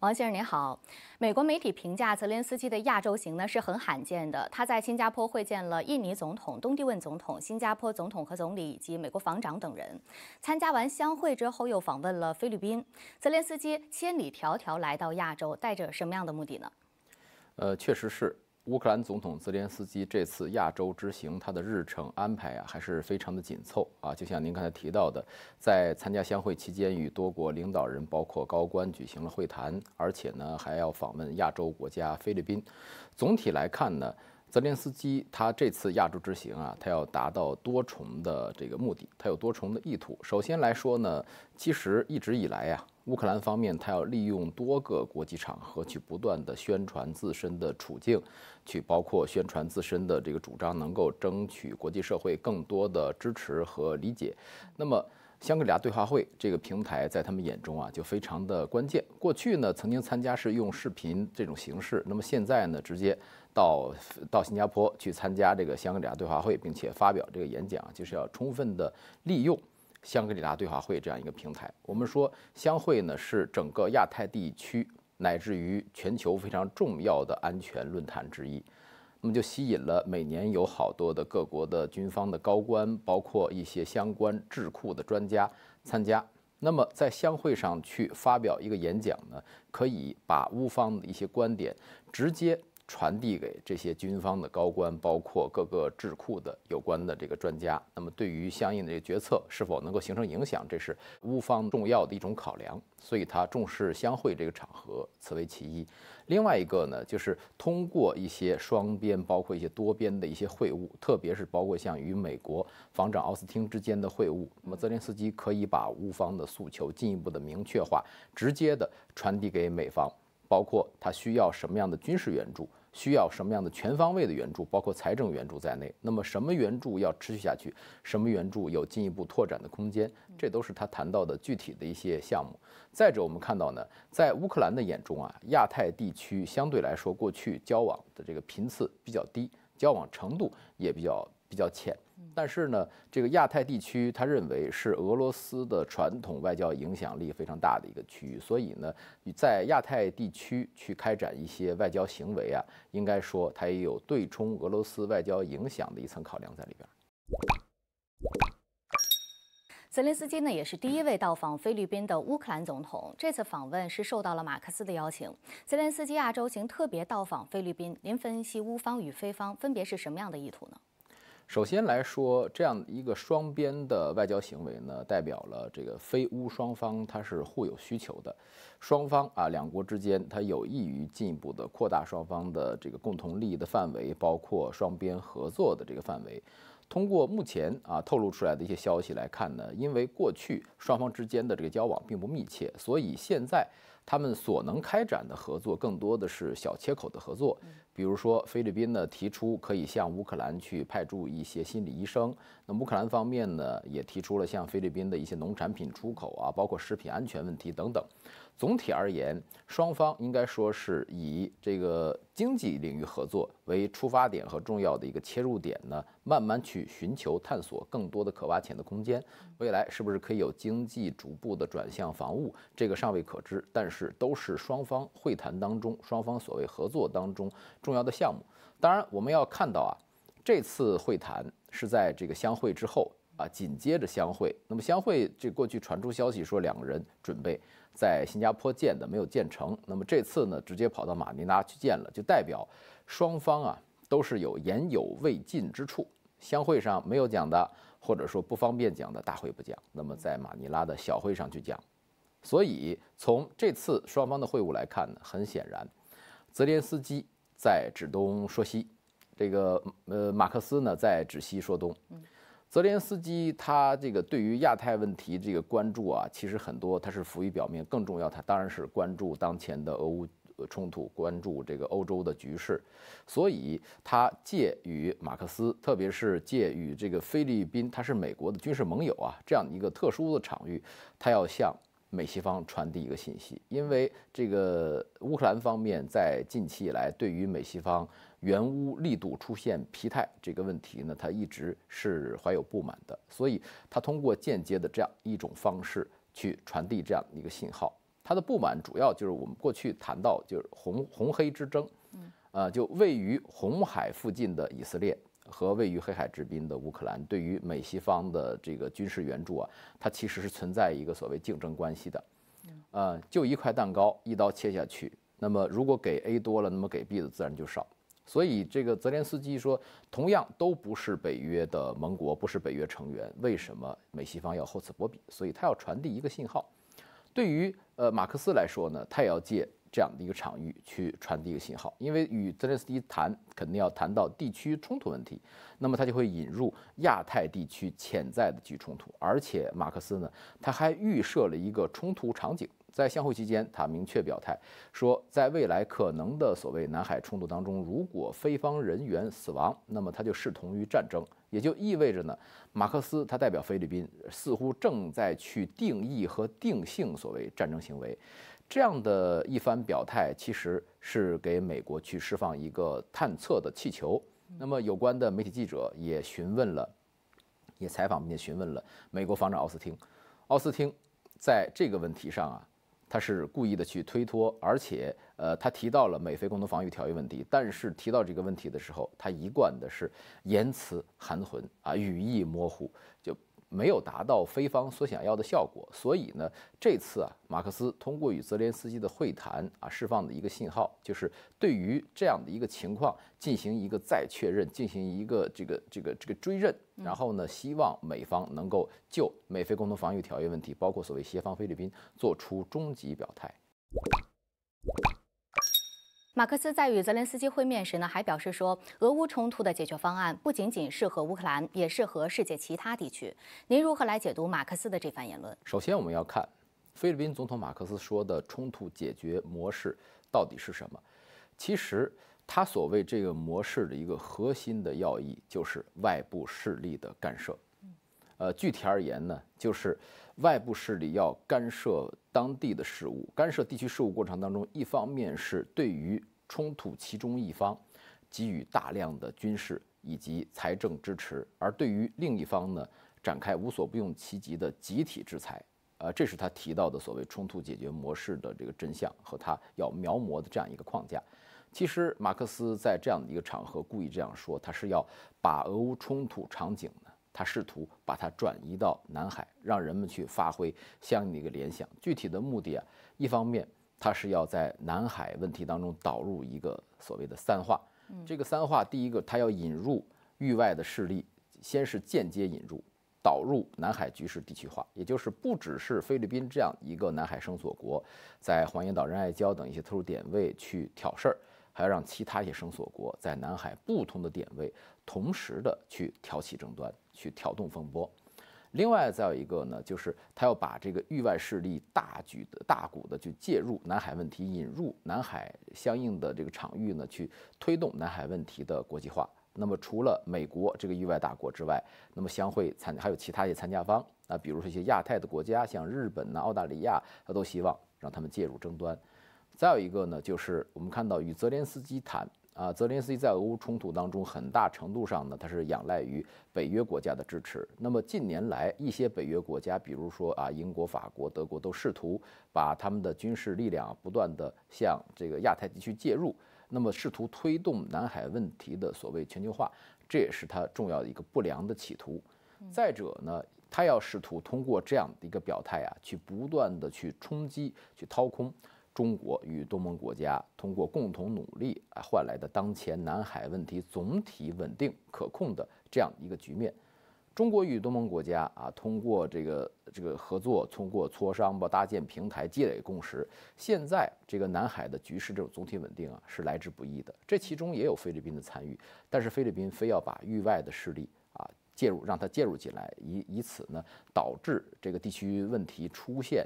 王先生您好，美国媒体评价泽连斯基的亚洲行呢是很罕见的。他在新加坡会见了印尼总统东帝汶总统、新加坡总统和总理以及美国防长等人。参加完相会之后，又访问了菲律宾。泽连斯基千里迢迢来到亚洲，带着什么样的目的呢？呃，确实是。乌克兰总统泽连斯基这次亚洲之行，他的日程安排啊还是非常的紧凑啊。就像您刚才提到的，在参加相会期间，与多国领导人包括高官举行了会谈，而且呢还要访问亚洲国家菲律宾。总体来看呢，泽连斯基他这次亚洲之行啊，他要达到多重的这个目的，他有多重的意图。首先来说呢，其实一直以来呀。乌克兰方面，他要利用多个国际场合去不断的宣传自身的处境，去包括宣传自身的这个主张，能够争取国际社会更多的支持和理解。那么，香格里拉对话会这个平台在他们眼中啊，就非常的关键。过去呢，曾经参加是用视频这种形式，那么现在呢，直接到到新加坡去参加这个香格里拉对话会，并且发表这个演讲，就是要充分的利用。香格里拉对话会这样一个平台，我们说香会呢是整个亚太地区乃至于全球非常重要的安全论坛之一，那么就吸引了每年有好多的各国的军方的高官，包括一些相关智库的专家参加。那么在香会上去发表一个演讲呢，可以把乌方的一些观点直接。传递给这些军方的高官，包括各个智库的有关的这个专家。那么，对于相应的这个决策是否能够形成影响，这是乌方重要的一种考量。所以，他重视相会这个场合，此为其一。另外一个呢，就是通过一些双边，包括一些多边的一些会晤，特别是包括像与美国防长奥斯汀之间的会晤。那么，泽连斯基可以把乌方的诉求进一步的明确化，直接的传递给美方，包括他需要什么样的军事援助。需要什么样的全方位的援助，包括财政援助在内？那么什么援助要持续下去？什么援助有进一步拓展的空间？这都是他谈到的具体的一些项目。再者，我们看到呢，在乌克兰的眼中啊，亚太地区相对来说过去交往的这个频次比较低，交往程度也比较。比较浅，但是呢，这个亚太地区他认为是俄罗斯的传统外交影响力非常大的一个区域，所以呢，在亚太地区去开展一些外交行为啊，应该说他也有对冲俄罗斯外交影响的一层考量在里边。泽连斯基呢也是第一位到访菲律宾的乌克兰总统，这次访问是受到了马克思的邀请。泽连斯基亚洲行特别到访菲律宾，您分析乌方与菲方分别是什么样的意图呢？首先来说，这样一个双边的外交行为呢，代表了这个非乌双方它是互有需求的，双方啊两国之间它有益于进一步的扩大双方的这个共同利益的范围，包括双边合作的这个范围。通过目前啊透露出来的一些消息来看呢，因为过去双方之间的这个交往并不密切，所以现在他们所能开展的合作更多的是小切口的合作。比如说，菲律宾呢提出可以向乌克兰去派驻一些心理医生，那乌克兰方面呢也提出了向菲律宾的一些农产品出口啊，包括食品安全问题等等。总体而言，双方应该说是以这个经济领域合作为出发点和重要的一个切入点呢，慢慢去寻求探索更多的可挖潜的空间。未来是不是可以有经济逐步的转向防务，这个尚未可知。但是都是双方会谈当中，双方所谓合作当中。重要的项目，当然我们要看到啊，这次会谈是在这个相会之后啊，紧接着相会。那么相会这过去传出消息说，两个人准备在新加坡见的，没有建成。那么这次呢，直接跑到马尼拉去见了，就代表双方啊都是有言有未尽之处。相会上没有讲的，或者说不方便讲的大会不讲，那么在马尼拉的小会上去讲。所以从这次双方的会晤来看呢，很显然，泽连斯基。在指东说西，这个呃，马克思呢在指西说东。泽连斯基他这个对于亚太问题这个关注啊，其实很多他是浮于表面，更重要他当然是关注当前的俄乌冲突，关注这个欧洲的局势。所以他借与马克思，特别是借与这个菲律宾，他是美国的军事盟友啊，这样一个特殊的场域，他要向美西方传递一个信息，因为这个乌克兰方面在近期以来对于美西方援乌力度出现疲态这个问题呢，他一直是怀有不满的，所以他通过间接的这样一种方式去传递这样一个信号。他的不满主要就是我们过去谈到就是红红黑之争，呃，就位于红海附近的以色列。和位于黑海之滨的乌克兰，对于美西方的这个军事援助啊，它其实是存在一个所谓竞争关系的。呃，就一块蛋糕，一刀切下去，那么如果给 A 多了，那么给 B 的自然就少。所以这个泽连斯基说，同样都不是北约的盟国，不是北约成员，为什么美西方要厚此薄彼？所以他要传递一个信号。对于呃马克思来说呢，他也要借。这样的一个场域去传递一个信号，因为与泽连斯基谈肯定要谈到地区冲突问题，那么他就会引入亚太地区潜在的局冲突。而且马克思呢，他还预设了一个冲突场景，在相互期间，他明确表态说，在未来可能的所谓南海冲突当中，如果非方人员死亡，那么他就视同于战争。也就意味着呢，马克思他代表菲律宾似乎正在去定义和定性所谓战争行为，这样的一番表态其实是给美国去释放一个探测的气球。那么有关的媒体记者也询问了，也采访并且询问了美国防长奥斯汀，奥斯汀在这个问题上啊。他是故意的去推脱，而且，呃，他提到了美菲共同防御条约问题，但是提到这个问题的时候，他一贯的是言辞含混啊，语义模糊，就。没有达到菲方所想要的效果，所以呢，这次啊，马克思通过与泽连斯基的会谈啊，释放的一个信号，就是对于这样的一个情况进行一个再确认，进行一个这个这个这个追认，然后呢，希望美方能够就美菲共同防御条约问题，包括所谓协防菲律宾，做出终极表态。马克思在与泽连斯基会面时呢，还表示说，俄乌冲突的解决方案不仅仅适合乌克兰，也适合世界其他地区。您如何来解读马克思的这番言论？首先，我们要看菲律宾总统马克思说的冲突解决模式到底是什么。其实，他所谓这个模式的一个核心的要义就是外部势力的干涉。呃，具体而言呢，就是外部势力要干涉当地的事物，干涉地区事务过程当中，一方面是对于冲突其中一方给予大量的军事以及财政支持，而对于另一方呢，展开无所不用其极的集体制裁。呃，这是他提到的所谓冲突解决模式的这个真相和他要描摹的这样一个框架。其实马克思在这样的一个场合故意这样说，他是要把俄乌冲突场景呢，他试图把它转移到南海，让人们去发挥相应的一个联想。具体的目的啊，一方面。他是要在南海问题当中导入一个所谓的“三化”。这个“三化”第一个，他要引入域外的势力，先是间接引入，导入南海局势地区化，也就是不只是菲律宾这样一个南海生索国，在黄岩岛、仁爱礁等一些特殊点位去挑事儿，还要让其他一些生索国在南海不同的点位同时的去挑起争端，去挑动风波。另外再有一个呢，就是他要把这个域外势力大举的大股的去介入南海问题，引入南海相应的这个场域呢，去推动南海问题的国际化。那么除了美国这个域外大国之外，那么相会参还有其他一些参加方啊，比如说一些亚太的国家，像日本呐、澳大利亚，他都希望让他们介入争端。再有一个呢，就是我们看到与泽连斯基谈。啊，泽连斯基在俄乌冲突当中，很大程度上呢，他是仰赖于北约国家的支持。那么近年来，一些北约国家，比如说啊，英国、法国、德国，都试图把他们的军事力量不断地向这个亚太地区介入，那么试图推动南海问题的所谓全球化，这也是他重要的一个不良的企图。再者呢，他要试图通过这样的一个表态啊，去不断地去冲击、去掏空。中国与东盟国家通过共同努力啊换来的当前南海问题总体稳定可控的这样一个局面，中国与东盟国家啊通过这个这个合作，通过磋商吧，搭建平台，积累共识，现在这个南海的局势这种总体稳定啊是来之不易的。这其中也有菲律宾的参与，但是菲律宾非要把域外的势力啊介入，让它介入进来，以以此呢导致这个地区问题出现。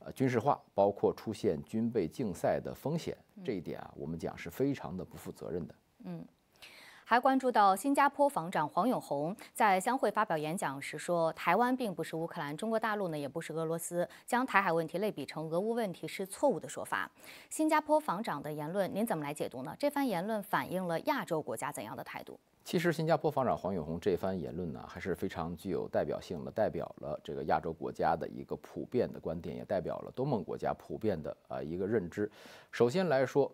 呃，军事化包括出现军备竞赛的风险，这一点啊，我们讲是非常的不负责任的。嗯，还关注到新加坡防长黄永红在相会发表演讲时说，台湾并不是乌克兰，中国大陆呢也不是俄罗斯，将台海问题类比成俄乌问题是错误的说法。新加坡防长的言论，您怎么来解读呢？这番言论反映了亚洲国家怎样的态度？其实，新加坡防长黄永红这番言论呢，还是非常具有代表性的，代表了这个亚洲国家的一个普遍的观点，也代表了东盟国家普遍的啊一个认知。首先来说，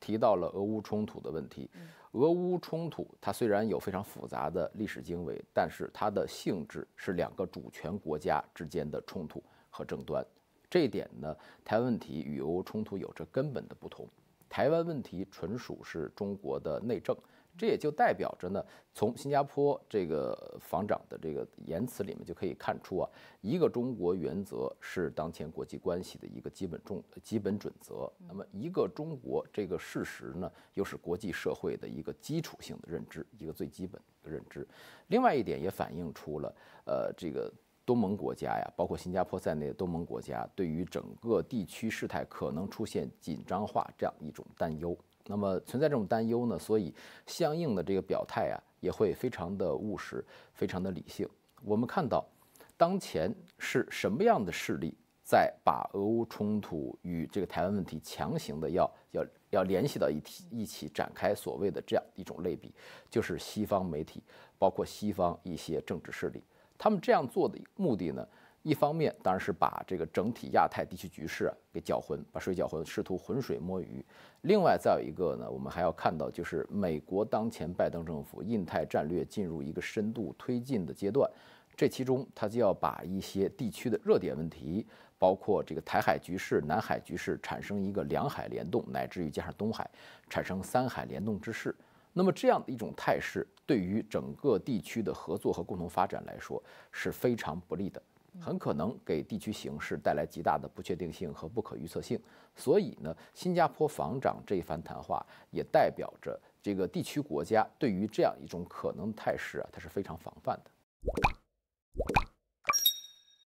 提到了俄乌冲突的问题。俄乌冲突它虽然有非常复杂的历史经纬，但是它的性质是两个主权国家之间的冲突和争端。这一点呢，台湾问题与俄乌冲突有着根本的不同。台湾问题纯属是中国的内政。这也就代表着呢，从新加坡这个防长的这个言辞里面就可以看出啊，一个中国原则是当前国际关系的一个基本重基本准则。那么一个中国这个事实呢，又是国际社会的一个基础性的认知，一个最基本的认知。另外一点也反映出了，呃，这个东盟国家呀，包括新加坡在内的东盟国家，对于整个地区事态可能出现紧张化这样一种担忧。那么存在这种担忧呢，所以相应的这个表态啊也会非常的务实，非常的理性。我们看到，当前是什么样的势力在把俄乌冲突与这个台湾问题强行的要要要联系到一起，一起展开所谓的这样一种类比，就是西方媒体，包括西方一些政治势力，他们这样做的目的呢？一方面当然是把这个整体亚太地区局势给搅浑，把水搅浑，试图浑水摸鱼。另外再有一个呢，我们还要看到就是美国当前拜登政府印太战略进入一个深度推进的阶段，这其中它就要把一些地区的热点问题，包括这个台海局势、南海局势，产生一个两海联动，乃至于加上东海，产生三海联动之势。那么这样的一种态势，对于整个地区的合作和共同发展来说是非常不利的。很可能给地区形势带来极大的不确定性和不可预测性，所以呢，新加坡防长这一番谈话也代表着这个地区国家对于这样一种可能态势啊，它是非常防范的。